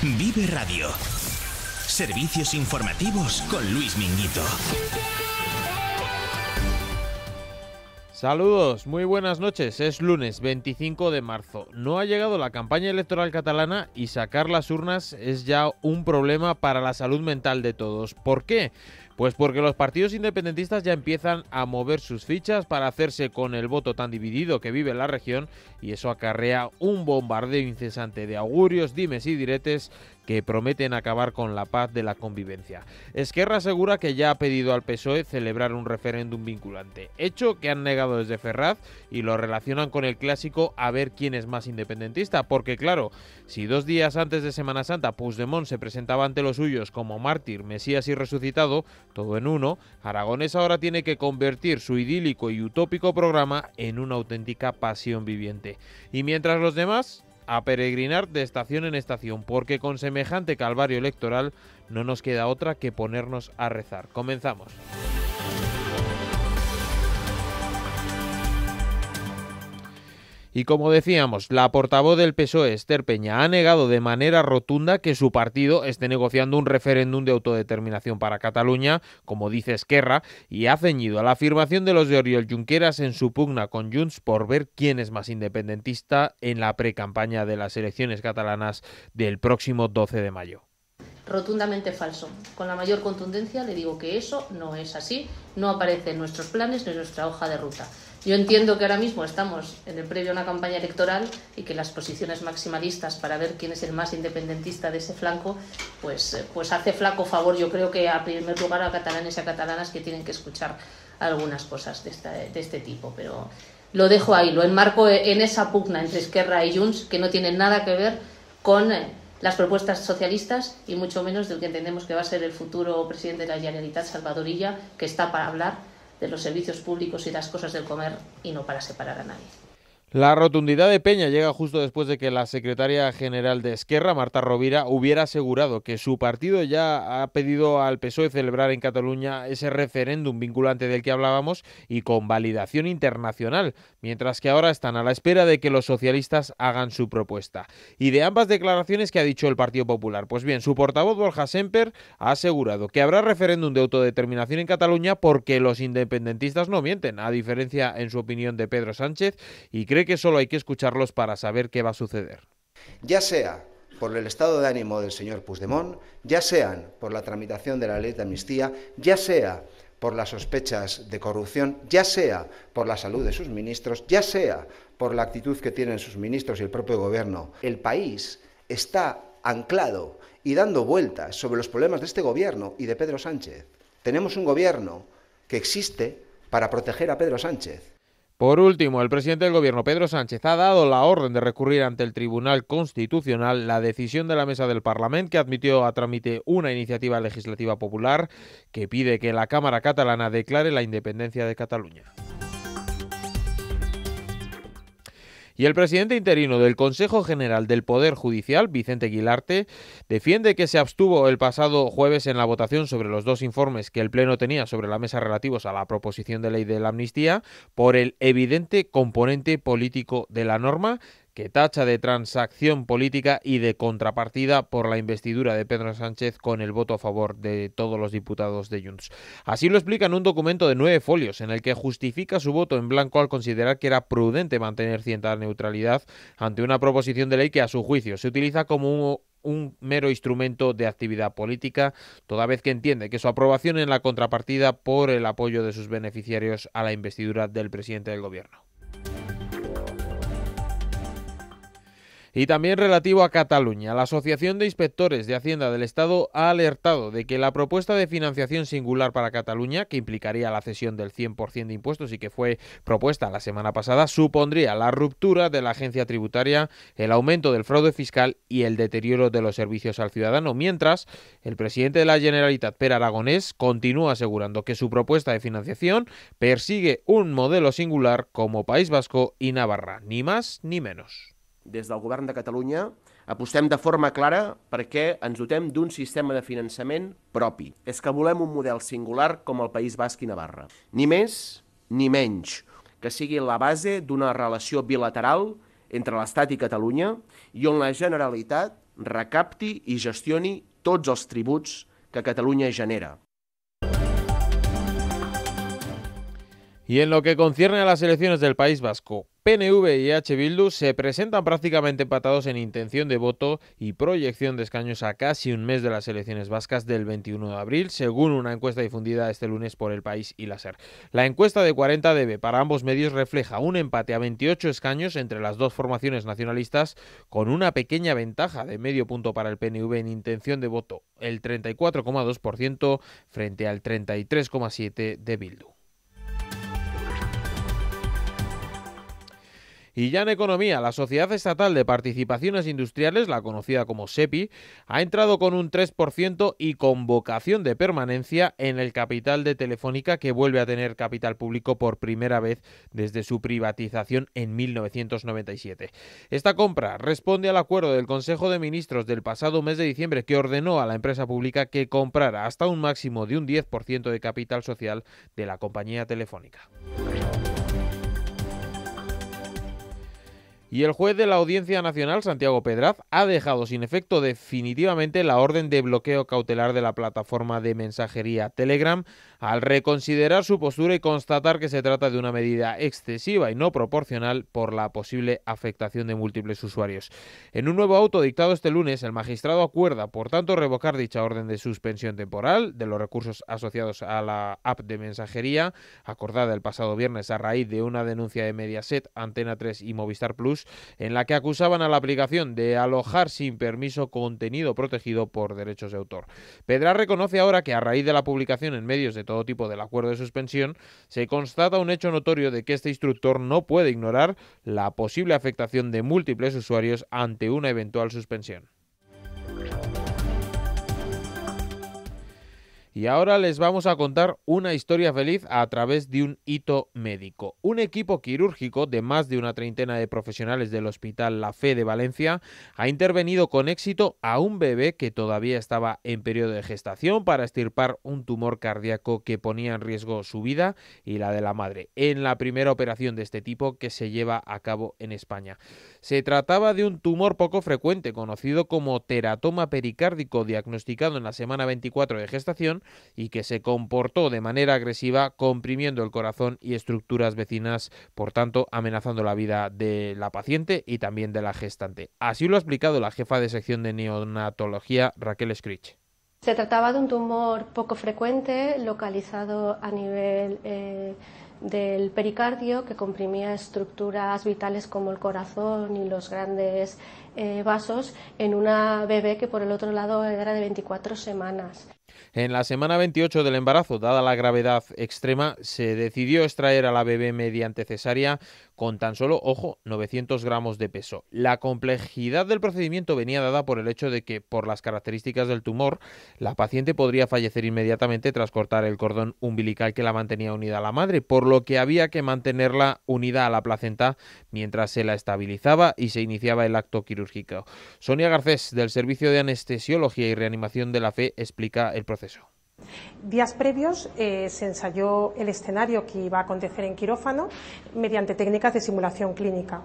Vive Radio. Servicios informativos con Luis Minguito. Saludos, muy buenas noches. Es lunes 25 de marzo. No ha llegado la campaña electoral catalana y sacar las urnas es ya un problema para la salud mental de todos. ¿Por qué? Pues porque los partidos independentistas ya empiezan a mover sus fichas para hacerse con el voto tan dividido que vive la región y eso acarrea un bombardeo incesante de augurios, dimes y diretes que prometen acabar con la paz de la convivencia. Esquerra asegura que ya ha pedido al PSOE celebrar un referéndum vinculante, hecho que han negado desde Ferraz y lo relacionan con el clásico a ver quién es más independentista, porque claro, si dos días antes de Semana Santa Puigdemont se presentaba ante los suyos como mártir, mesías y resucitado, todo en uno, Aragonés ahora tiene que convertir su idílico y utópico programa en una auténtica pasión viviente. Y mientras los demás a peregrinar de estación en estación, porque con semejante calvario electoral no nos queda otra que ponernos a rezar. Comenzamos. Y como decíamos, la portavoz del PSOE, Esther Peña, ha negado de manera rotunda que su partido esté negociando un referéndum de autodeterminación para Cataluña, como dice Esquerra, y ha ceñido a la afirmación de los de Oriol Junqueras en su pugna con Junts por ver quién es más independentista en la precampaña de las elecciones catalanas del próximo 12 de mayo rotundamente falso. Con la mayor contundencia le digo que eso no es así, no aparece en nuestros planes ni en nuestra hoja de ruta. Yo entiendo que ahora mismo estamos en el previo a una campaña electoral y que las posiciones maximalistas para ver quién es el más independentista de ese flanco, pues, eh, pues hace flaco favor, yo creo que a primer lugar a catalanes y a catalanas que tienen que escuchar algunas cosas de, de este tipo. Pero lo dejo ahí, lo enmarco e-, en esa pugna entre Esquerra y Junts que no tiene nada que ver con eh, las propuestas socialistas y mucho menos del que entendemos que va a ser el futuro presidente de la Generalitat, Salvadorilla, que está para hablar de los servicios públicos y las cosas del comer y no para separar a nadie. La rotundidad de Peña llega justo después de que la secretaria general de Esquerra, Marta Rovira, hubiera asegurado que su partido ya ha pedido al PSOE celebrar en Cataluña ese referéndum vinculante del que hablábamos y con validación internacional, mientras que ahora están a la espera de que los socialistas hagan su propuesta. Y de ambas declaraciones que ha dicho el Partido Popular, pues bien, su portavoz Borja Semper ha asegurado que habrá referéndum de autodeterminación en Cataluña porque los independentistas no mienten, a diferencia en su opinión de Pedro Sánchez y Creo que solo hay que escucharlos para saber qué va a suceder. Ya sea por el estado de ánimo del señor Puigdemont, ya sean por la tramitación de la ley de amnistía, ya sea por las sospechas de corrupción, ya sea por la salud de sus ministros, ya sea por la actitud que tienen sus ministros y el propio gobierno. El país está anclado y dando vueltas sobre los problemas de este gobierno y de Pedro Sánchez. Tenemos un gobierno que existe para proteger a Pedro Sánchez por último, el presidente del Gobierno, Pedro Sánchez, ha dado la orden de recurrir ante el Tribunal Constitucional la decisión de la mesa del Parlamento que admitió a trámite una iniciativa legislativa popular que pide que la Cámara catalana declare la independencia de Cataluña. Y el presidente interino del Consejo General del Poder Judicial, Vicente Guilarte, defiende que se abstuvo el pasado jueves en la votación sobre los dos informes que el Pleno tenía sobre la mesa relativos a la proposición de ley de la amnistía por el evidente componente político de la norma que tacha de transacción política y de contrapartida por la investidura de Pedro Sánchez con el voto a favor de todos los diputados de Junts. Así lo explica en un documento de nueve folios en el que justifica su voto en blanco al considerar que era prudente mantener cierta neutralidad ante una proposición de ley que a su juicio se utiliza como un, un mero instrumento de actividad política, toda vez que entiende que su aprobación en la contrapartida por el apoyo de sus beneficiarios a la investidura del presidente del gobierno. Y también relativo a Cataluña, la Asociación de Inspectores de Hacienda del Estado ha alertado de que la propuesta de financiación singular para Cataluña, que implicaría la cesión del 100% de impuestos y que fue propuesta la semana pasada, supondría la ruptura de la agencia tributaria, el aumento del fraude fiscal y el deterioro de los servicios al ciudadano, mientras el presidente de la Generalitat, Per Aragonés, continúa asegurando que su propuesta de financiación persigue un modelo singular como País Vasco y Navarra, ni más ni menos. des del govern de Catalunya apostem de forma clara perquè ens dotem d'un sistema de finançament propi. És que volem un model singular com el País Basc i Navarra. Ni més ni menys, que sigui la base d'una relació bilateral entre l'Estat i Catalunya i on la Generalitat recapti i gestioni tots els tributs que Catalunya genera. Y en lo que concierne a las elecciones del País Vasco, PNV y H. Bildu se presentan prácticamente empatados en intención de voto y proyección de escaños a casi un mes de las elecciones vascas del 21 de abril, según una encuesta difundida este lunes por El País y la SER. La encuesta de 40 debe para ambos medios refleja un empate a 28 escaños entre las dos formaciones nacionalistas, con una pequeña ventaja de medio punto para el PNV en intención de voto, el 34,2% frente al 33,7% de Bildu. Y ya en economía, la Sociedad Estatal de Participaciones Industriales, la conocida como SEPI, ha entrado con un 3% y con vocación de permanencia en el capital de Telefónica, que vuelve a tener capital público por primera vez desde su privatización en 1997. Esta compra responde al acuerdo del Consejo de Ministros del pasado mes de diciembre que ordenó a la empresa pública que comprara hasta un máximo de un 10% de capital social de la compañía telefónica. Y el juez de la Audiencia Nacional, Santiago Pedraz, ha dejado sin efecto definitivamente la orden de bloqueo cautelar de la plataforma de mensajería Telegram al reconsiderar su postura y constatar que se trata de una medida excesiva y no proporcional por la posible afectación de múltiples usuarios. En un nuevo auto dictado este lunes, el magistrado acuerda, por tanto, revocar dicha orden de suspensión temporal de los recursos asociados a la app de mensajería, acordada el pasado viernes a raíz de una denuncia de Mediaset, Antena 3 y Movistar Plus, en la que acusaban a la aplicación de alojar sin permiso contenido protegido por derechos de autor. Pedra reconoce ahora que a raíz de la publicación en medios de todo tipo del acuerdo de suspensión, se constata un hecho notorio de que este instructor no puede ignorar la posible afectación de múltiples usuarios ante una eventual suspensión. Y ahora les vamos a contar una historia feliz a través de un hito médico. Un equipo quirúrgico de más de una treintena de profesionales del Hospital La Fe de Valencia ha intervenido con éxito a un bebé que todavía estaba en periodo de gestación para extirpar un tumor cardíaco que ponía en riesgo su vida y la de la madre, en la primera operación de este tipo que se lleva a cabo en España. Se trataba de un tumor poco frecuente, conocido como teratoma pericárdico, diagnosticado en la semana 24 de gestación y que se comportó de manera agresiva comprimiendo el corazón y estructuras vecinas, por tanto amenazando la vida de la paciente y también de la gestante. Así lo ha explicado la jefa de sección de neonatología, Raquel Scritch. Se trataba de un tumor poco frecuente, localizado a nivel eh, del pericardio, que comprimía estructuras vitales como el corazón y los grandes eh, vasos, en una bebé que por el otro lado era de 24 semanas. En la semana 28 del embarazo, dada la gravedad extrema, se decidió extraer a la bebé mediante cesárea con tan solo, ojo, 900 gramos de peso. La complejidad del procedimiento venía dada por el hecho de que, por las características del tumor, la paciente podría fallecer inmediatamente tras cortar el cordón umbilical que la mantenía unida a la madre, por lo que había que mantenerla unida a la placenta mientras se la estabilizaba y se iniciaba el acto quirúrgico. Sonia Garcés, del Servicio de Anestesiología y Reanimación de la Fe, explica el proceso. Días previos eh, se ensayó el escenario que iba a acontecer en quirófano mediante técnicas de simulación clínica.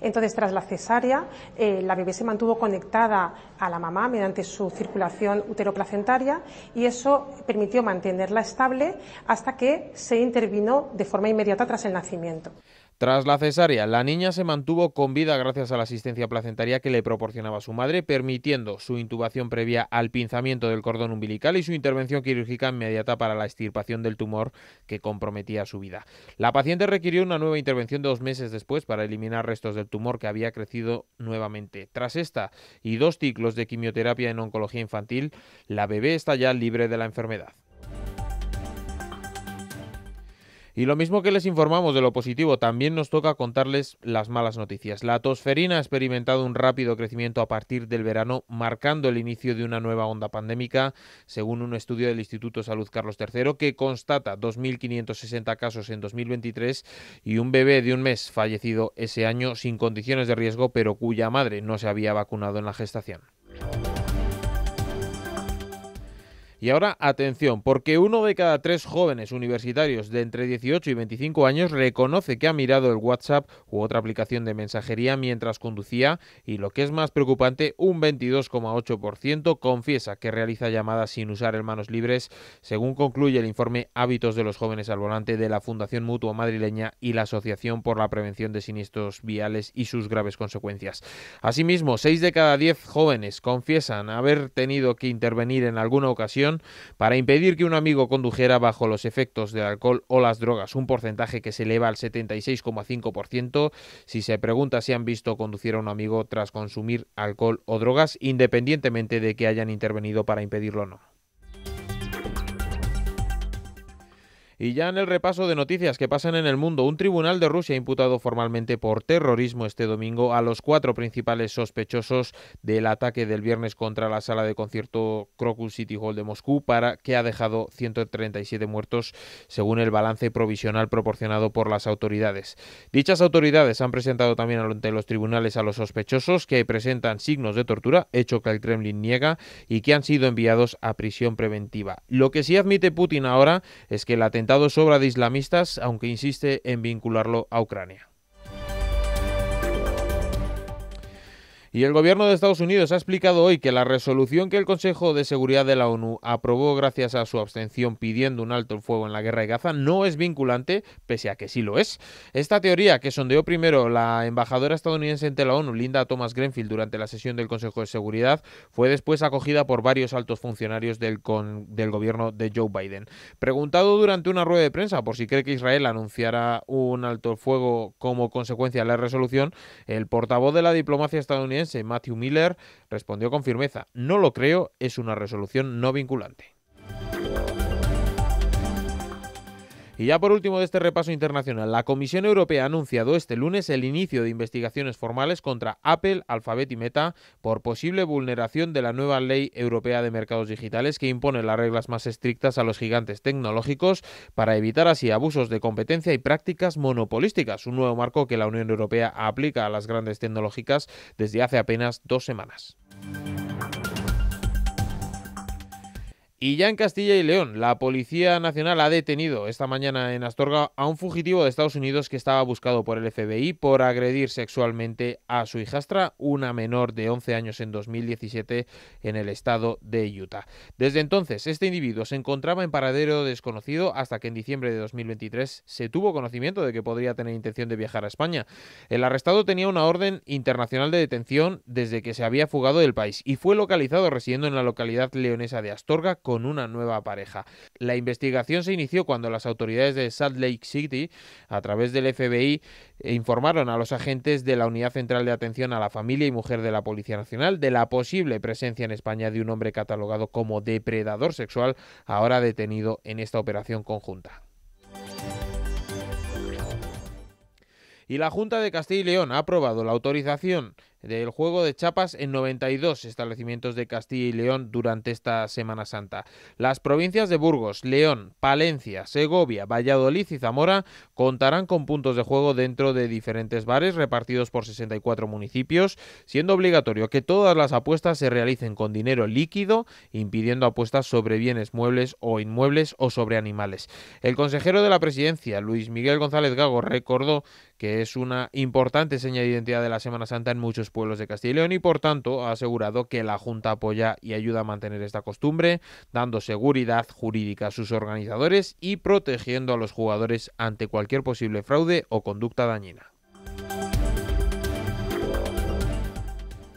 Entonces, tras la cesárea, eh, la bebé se mantuvo conectada a la mamá mediante su circulación uteroplacentaria y eso permitió mantenerla estable hasta que se intervino de forma inmediata tras el nacimiento. Tras la cesárea, la niña se mantuvo con vida gracias a la asistencia placentaria que le proporcionaba su madre, permitiendo su intubación previa al pinzamiento del cordón umbilical y su intervención quirúrgica inmediata para la extirpación del tumor que comprometía su vida. La paciente requirió una nueva intervención dos meses después para eliminar restos del tumor que había crecido nuevamente. Tras esta y dos ciclos de quimioterapia en oncología infantil, la bebé está ya libre de la enfermedad. Y lo mismo que les informamos de lo positivo, también nos toca contarles las malas noticias. La tosferina ha experimentado un rápido crecimiento a partir del verano, marcando el inicio de una nueva onda pandémica, según un estudio del Instituto Salud Carlos III, que constata 2.560 casos en 2023 y un bebé de un mes fallecido ese año sin condiciones de riesgo, pero cuya madre no se había vacunado en la gestación. Y ahora atención, porque uno de cada tres jóvenes universitarios de entre 18 y 25 años reconoce que ha mirado el WhatsApp u otra aplicación de mensajería mientras conducía y lo que es más preocupante, un 22,8% confiesa que realiza llamadas sin usar el manos libres, según concluye el informe Hábitos de los jóvenes al volante de la Fundación Mutua Madrileña y la Asociación por la Prevención de Siniestros Viales y sus graves consecuencias. Asimismo, 6 de cada 10 jóvenes confiesan haber tenido que intervenir en alguna ocasión para impedir que un amigo condujera bajo los efectos del alcohol o las drogas, un porcentaje que se eleva al 76,5% si se pregunta si han visto conducir a un amigo tras consumir alcohol o drogas, independientemente de que hayan intervenido para impedirlo o no. Y ya en el repaso de noticias que pasan en el mundo, un tribunal de Rusia ha imputado formalmente por terrorismo este domingo a los cuatro principales sospechosos del ataque del viernes contra la sala de concierto Crocus City Hall de Moscú, para que ha dejado 137 muertos, según el balance provisional proporcionado por las autoridades. Dichas autoridades han presentado también ante los tribunales a los sospechosos que presentan signos de tortura, hecho que el Kremlin niega, y que han sido enviados a prisión preventiva. Lo que sí admite Putin ahora es que el atentado atentado sobra de islamistas, aunque insiste en vincularlo a Ucrania. Y el gobierno de Estados Unidos ha explicado hoy que la resolución que el Consejo de Seguridad de la ONU aprobó gracias a su abstención pidiendo un alto el fuego en la guerra de Gaza no es vinculante, pese a que sí lo es. Esta teoría que sondeó primero la embajadora estadounidense ante la ONU, Linda Thomas Grenfield, durante la sesión del Consejo de Seguridad, fue después acogida por varios altos funcionarios del, del gobierno de Joe Biden. Preguntado durante una rueda de prensa por si cree que Israel anunciará un alto el fuego como consecuencia de la resolución, el portavoz de la diplomacia estadounidense Matthew Miller respondió con firmeza, no lo creo, es una resolución no vinculante. Y ya por último de este repaso internacional, la Comisión Europea ha anunciado este lunes el inicio de investigaciones formales contra Apple, Alphabet y Meta por posible vulneración de la nueva ley europea de mercados digitales que impone las reglas más estrictas a los gigantes tecnológicos para evitar así abusos de competencia y prácticas monopolísticas, un nuevo marco que la Unión Europea aplica a las grandes tecnológicas desde hace apenas dos semanas. Y ya en Castilla y León, la Policía Nacional ha detenido esta mañana en Astorga a un fugitivo de Estados Unidos que estaba buscado por el FBI por agredir sexualmente a su hijastra, una menor de 11 años en 2017 en el estado de Utah. Desde entonces, este individuo se encontraba en paradero desconocido hasta que en diciembre de 2023 se tuvo conocimiento de que podría tener intención de viajar a España. El arrestado tenía una orden internacional de detención desde que se había fugado del país y fue localizado residiendo en la localidad leonesa de Astorga con una nueva pareja. La investigación se inició cuando las autoridades de Salt Lake City, a través del FBI, eh, informaron a los agentes de la Unidad Central de Atención a la Familia y Mujer de la Policía Nacional de la posible presencia en España de un hombre catalogado como depredador sexual, ahora detenido en esta operación conjunta. Y la Junta de Castilla y León ha aprobado la autorización del juego de chapas en 92 establecimientos de Castilla y León durante esta Semana Santa. Las provincias de Burgos, León, Palencia, Segovia, Valladolid y Zamora contarán con puntos de juego dentro de diferentes bares repartidos por 64 municipios, siendo obligatorio que todas las apuestas se realicen con dinero líquido, impidiendo apuestas sobre bienes muebles o inmuebles o sobre animales. El consejero de la presidencia, Luis Miguel González Gago, recordó que es una importante seña de identidad de la Semana Santa en muchos pueblos de Castilla y León y por tanto ha asegurado que la Junta apoya y ayuda a mantener esta costumbre, dando seguridad jurídica a sus organizadores y protegiendo a los jugadores ante cualquier posible fraude o conducta dañina.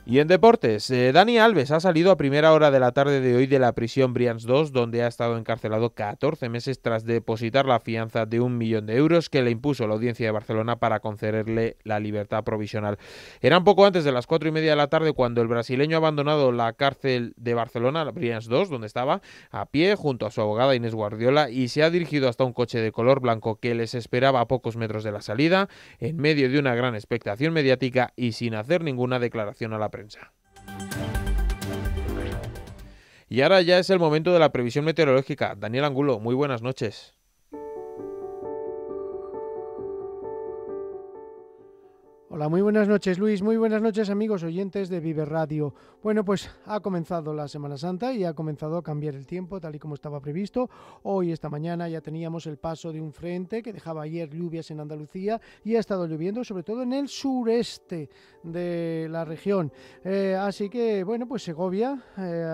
Y en deportes, eh, Dani Alves ha salido a primera hora de la tarde de hoy de la prisión Brians 2, donde ha estado encarcelado 14 meses tras depositar la fianza de un millón de euros que le impuso la audiencia de Barcelona para concederle la libertad provisional. Eran poco antes de las cuatro y media de la tarde cuando el brasileño ha abandonado la cárcel de Barcelona, Brians 2, donde estaba, a pie junto a su abogada Inés Guardiola y se ha dirigido hasta un coche de color blanco que les esperaba a pocos metros de la salida, en medio de una gran expectación mediática y sin hacer ninguna declaración a la prensa. Y ahora ya es el momento de la previsión meteorológica. Daniel Angulo, muy buenas noches. Hola, muy buenas noches Luis, muy buenas noches amigos oyentes de Vive Radio. Bueno, pues ha comenzado la Semana Santa y ha comenzado a cambiar el tiempo tal y como estaba previsto. Hoy, esta mañana, ya teníamos el paso de un frente que dejaba ayer lluvias en Andalucía y ha estado lloviendo sobre todo en el sureste de la región. Eh, así que, bueno, pues Segovia eh,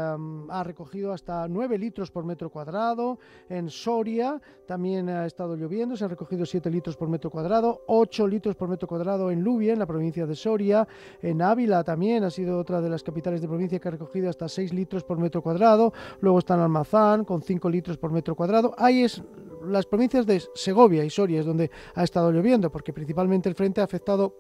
ha recogido hasta 9 litros por metro cuadrado. En Soria también ha estado lloviendo, se ha recogido 7 litros por metro cuadrado, 8 litros por metro cuadrado en Lubia en la provincia de Soria, en Ávila también ha sido otra de las capitales de provincia que ha recogido hasta 6 litros por metro cuadrado, luego está en Almazán con 5 litros por metro cuadrado. Ahí es las provincias de Segovia y Soria es donde ha estado lloviendo, porque principalmente el frente ha afectado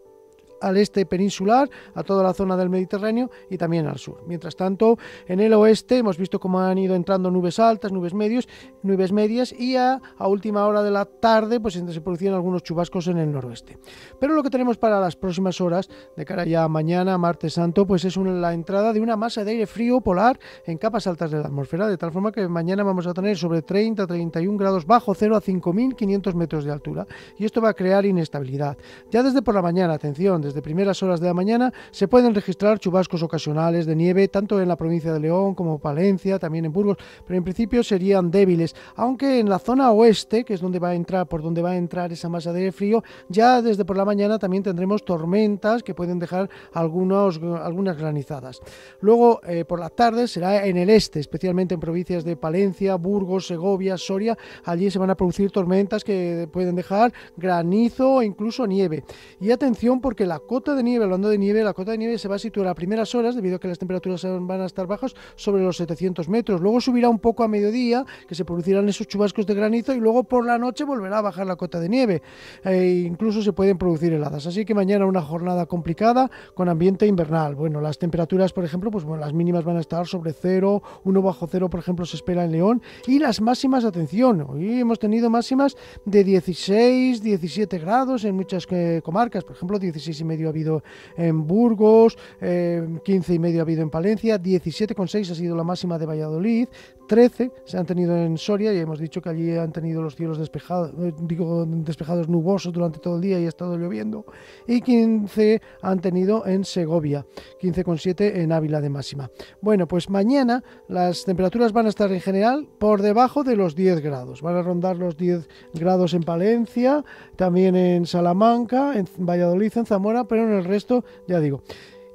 al este peninsular, a toda la zona del Mediterráneo y también al sur. Mientras tanto, en el oeste hemos visto cómo han ido entrando nubes altas, nubes medios, nubes medias y a, última hora de la tarde pues se producían algunos chubascos en el noroeste. Pero lo que tenemos para las próximas horas, de cara ya a mañana, martes santo, pues es la entrada de una masa de aire frío polar en capas altas de la atmósfera, de tal forma que mañana vamos a tener sobre 30 31 grados bajo 0 a 5.500 metros de altura. Y esto va a crear inestabilidad. Ya desde por la mañana, atención, desde primeras horas de la mañana se pueden registrar chubascos ocasionales de nieve, tanto en la provincia de León como Palencia, también en Burgos, pero en principio serían débiles, aunque en la zona oeste, que es donde va a entrar, por donde va a entrar esa masa de frío, ya desde por la mañana también tendremos tormentas que pueden dejar algunos, algunas granizadas. Luego, eh, por la tarde será en el este, especialmente en provincias de Palencia, Burgos, Segovia, Soria, allí se van a producir tormentas que pueden dejar granizo e incluso nieve. Y atención porque la cota de nieve, hablando de nieve, la cota de nieve se va a situar a primeras horas, debido a que las temperaturas van a estar bajas, sobre los 700 metros. Luego subirá un poco a mediodía, que se producirán esos chubascos de granizo, y luego por la noche volverá a bajar la cota de nieve. E incluso se pueden producir heladas. Así que mañana una jornada complicada con ambiente invernal. Bueno, las temperaturas, por ejemplo, pues bueno, las mínimas van a estar sobre cero, uno bajo cero por ejemplo, se espera en León. Y las máximas, atención, hoy hemos tenido máximas de 16, 17 grados en muchas eh, comarcas, por ejemplo, 16 medio ha habido en Burgos, eh, 15 y medio ha habido en Palencia, 17,6 ha sido la máxima de Valladolid, 13 se han tenido en Soria, ya hemos dicho que allí han tenido los cielos despejados, eh, digo, despejados nubosos durante todo el día y ha estado lloviendo, y 15 han tenido en Segovia, 15,7 en Ávila de máxima. Bueno, pues mañana las temperaturas van a estar en general por debajo de los 10 grados, van a rondar los 10 grados en Palencia, también en Salamanca, en Valladolid, en Zamora, pero en el resto, ya digo.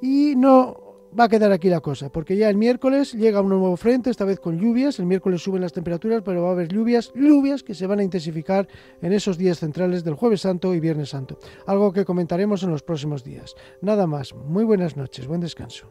Y no va a quedar aquí la cosa, porque ya el miércoles llega un nuevo frente, esta vez con lluvias. El miércoles suben las temperaturas, pero va a haber lluvias, lluvias que se van a intensificar en esos días centrales del Jueves Santo y Viernes Santo. Algo que comentaremos en los próximos días. Nada más, muy buenas noches, buen descanso.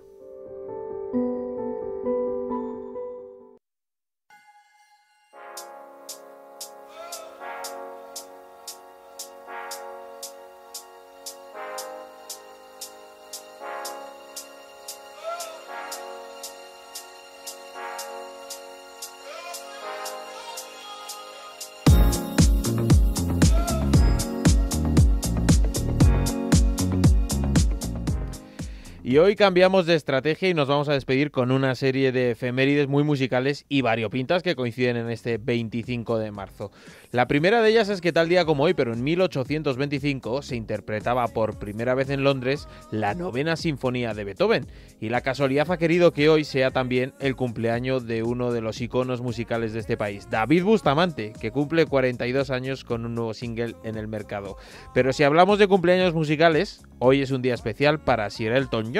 Y hoy cambiamos de estrategia y nos vamos a despedir con una serie de efemérides muy musicales y variopintas que coinciden en este 25 de marzo. La primera de ellas es que tal día como hoy, pero en 1825, se interpretaba por primera vez en Londres la novena sinfonía de Beethoven. Y la casualidad ha querido que hoy sea también el cumpleaños de uno de los iconos musicales de este país, David Bustamante, que cumple 42 años con un nuevo single en el mercado. Pero si hablamos de cumpleaños musicales, hoy es un día especial para Sir Elton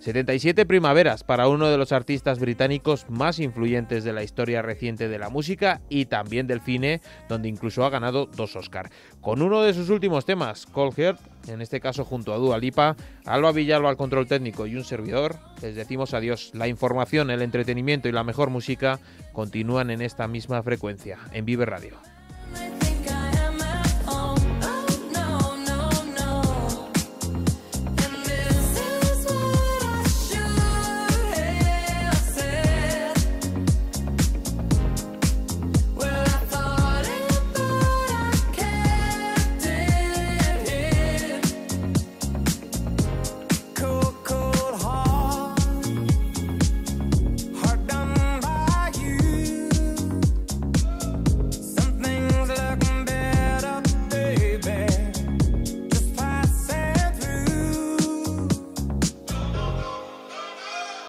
77 primaveras para uno de los artistas británicos más influyentes de la historia reciente de la música y también del cine, donde incluso ha ganado dos Oscar. Con uno de sus últimos temas, Cold Heart, en este caso junto a Dua Lipa, Alba Villalba al control técnico y un servidor, les decimos adiós. La información, el entretenimiento y la mejor música continúan en esta misma frecuencia, en Vive Radio.